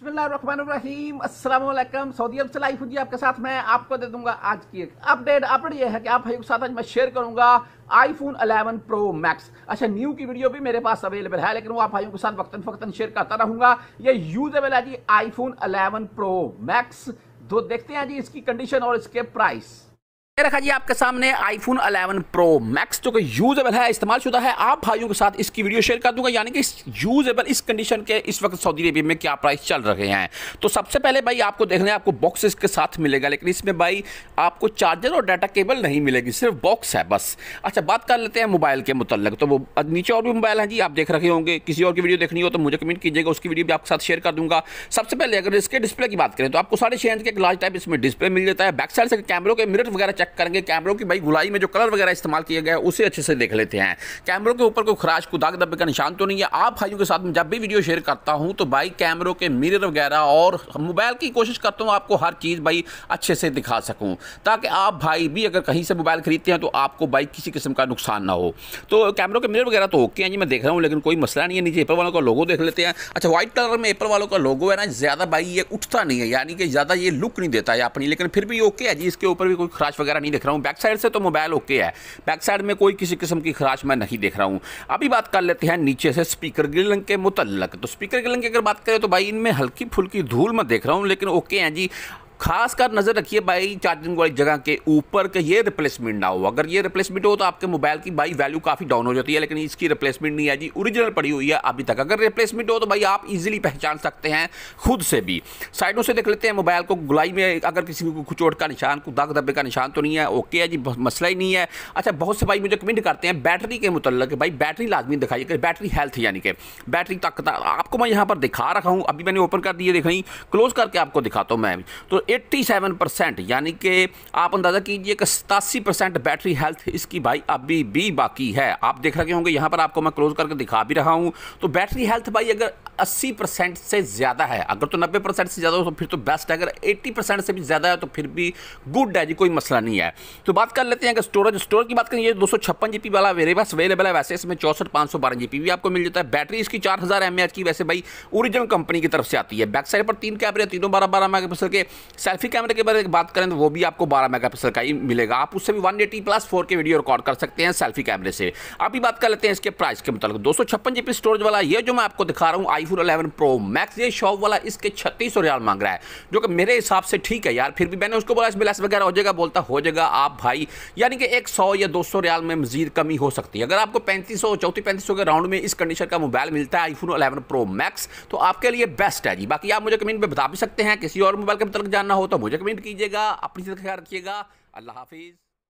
अस्सलाम सऊदी अरब से लाइफ हूँ आपके साथ मैं आपको दे दूंगा आज की एक अपडेट अपडेट ये है कि आप भाई के साथ आज मैं शेयर करूंगा आईफोन 11 प्रो मैक्स अच्छा न्यू की वीडियो भी मेरे पास अवेलेबल है लेकिन वो आप भाइयों के साथ वक्तन फक्तन शेयर करता रहूंगा ये यूजेबल है जी आईफोन 11 प्रो मैक्स तो देखते हैं जी इसकी कंडीशन और इसके प्राइस रखा जी आपके सामने आईफोन 11 प्रो मैक्स जो कि यूजेबल है इस्तेमाल शुदा है आप भाइयों के साथ इसकी वीडियो शेयर कर दूंगा यानी कि यूजेबल इस कंडीशन के इस वक्त सऊदी अरेबिया में क्या प्राइस चल रहे हैं तो सबसे पहले भाई आपको देखना है आपको बॉक्सेस के साथ मिलेगा लेकिन इसमें भाई आपको चार्जर और डाटा केबल नहीं मिलेगी सिर्फ बॉक्स है बस अच्छा बात कर लेते हैं मोबाइल के मुतलक तो वो नीचे और भी मोबाइल हैं जी आप देख रहे होंगे किसी और की वीडियो देखनी हो तो मुझे कमेंट कीजिएगा उसकी वीडियो भी आपके साथ शेयर कर दूंगा सबसे पहले अगर इसके डिस्प्ले की बात करें तो आपको साढ़े छः इंच के एक लार्ज टाइप इसमें डिस्प्ले मिल जाता है बैक साइड से कैमरों के मिनट वगैरह चेक चेक करेंगे कैमरों की भाई गुलाई में जो कलर वगैरह इस्तेमाल किया गया है उसे अच्छे से देख लेते हैं कैमरों के ऊपर कोई खराश को दाग दबे का निशान तो नहीं है आप भाइयों के साथ में जब भी वीडियो शेयर करता हूँ तो भाई कैमरों के मिरर वगैरह और मोबाइल की कोशिश करता हूँ आपको हर चीज़ भाई अच्छे से दिखा सकूँ ताकि आप भाई भी अगर कहीं से मोबाइल खरीदते हैं तो आपको भाई किसी किस्म का नुकसान ना हो तो कैमरों के मिरर वगैरह तो ओके हैं जी मैं देख रहा हूँ लेकिन कोई मसला नहीं है नीचे एप्पल वालों का लोगो देख लेते हैं अच्छा व्हाइट कलर में एप्पल वालों का लोगो है ना ज़्यादा भाई ये उठता नहीं है यानी कि ज़्यादा ये लुक नहीं देता है अपनी लेकिन फिर भी ओके है जी इसके ऊपर भी कोई खराश वगैरह वगैरह नहीं देख रहा हूँ बैक साइड से तो मोबाइल ओके है बैक साइड में कोई किसी किस्म की खराश मैं नहीं देख रहा हूँ अभी बात कर लेते हैं नीचे से स्पीकर गिलंग के मुतलक तो स्पीकर गिलंग की अगर बात करें तो भाई इनमें हल्की फुल्की धूल मैं देख रहा हूँ लेकिन ओके हैं जी खासकर नज़र रखिए भाई चार्जिंग वाली जगह के ऊपर के ये रिप्लेसमेंट ना हो अगर ये रिप्लेसमेंट हो तो आपके मोबाइल की भाई वैल्यू काफ़ी डाउन हो जाती है लेकिन इसकी रिप्लेसमेंट नहीं आई जी ओरिजिनल पड़ी हुई है अभी तक अगर रिप्लेसमेंट हो तो भाई आप इजीली पहचान सकते हैं खुद से भी साइडों से देख लेते हैं मोबाइल को गुलाई में अगर किसी को कुचोट का निशान को दाग धब्बे का निशान तो नहीं है ओके है जी मसला ही नहीं है अच्छा बहुत से भाई मुझे कमेंट करते हैं बैटरी के मुतलक भाई बैटरी लाजमी दिखाइए कि बैटरी हेल्थ यानी कि बैटरी ताकत आपको मैं यहाँ पर दिखा रखा हूँ अभी मैंने ओपन कर दिए देख रही क्लोज करके आपको दिखाता हूँ मैं तो 87 परसेंट यानी कि आप अंदाज़ा कीजिए कि सतासी परसेंट बैटरी हेल्थ इसकी भाई अभी भी बाकी है आप देख रहे होंगे यहाँ पर आपको मैं क्लोज करके दिखा भी रहा हूँ तो बैटरी हेल्थ भाई अगर 80 परसेंट से ज़्यादा है अगर तो 90 परसेंट से ज़्यादा हो तो फिर तो बेस्ट है अगर 80 परसेंट से भी ज़्यादा है तो फिर भी गुड है जी कोई मसला नहीं है तो बात कर लेते हैं अगर स्टोरेज स्टोर की बात करें ये दो जीबी वाला मेरे पास अवेलेबल है वैसे इसमें चौसठ पाँच सौ बारह भी आपको मिल जाता है बैटरी इसकी चार हज़ार की वैसे भाई ओरिजिनल कंपनी की तरफ से आती है बैक साइड पर तीन कैमरे तीनों बारह बारह मेगा के सेल्फी कैमरे के बारे में बात करें तो वो भी आपको बारह मेगा का ही मिलेगा आप उससे भी वन एटी प्लस फोर के वीडियो रिकॉर्ड कर सकते हैं सेल्फी कैमरे से अभी बात कर लेते हैं इसके प्राइस के मुताबिक दो सौ छप्पन जीबी स्टोरेज वाला ये जो मैं आपको दिखा रहा हूँ iPhone eleven Pro Max ये शॉप वाला इसके छत्तीस सौ रियाल मांग रहा है जो कि मेरे हिसाब से ठीक है यार फिर भी मैंने उसको बोला इसमें लेस वगैरह हो जाएगा बोलता हो जाएगा आप भाई यानी कि एक सौ या दो सौ रियाल में मजीद कमी हो सकती है अगर आपको पैंतीस सौ चौथी पैंतीस सौ के राउंड में इस कंडीशन का मोबाइल मिलता है iPhone eleven Pro Max तो आपके लिए बेस्ट है जी बाकी आप मुझे कमेंट में बता भी सकते हैं किसी और मोबाइल के मतलब जाना करना हो तो मुझे कमेंट कीजिएगा अपनी से ख्याल रखिएगा अल्लाह हाफिज़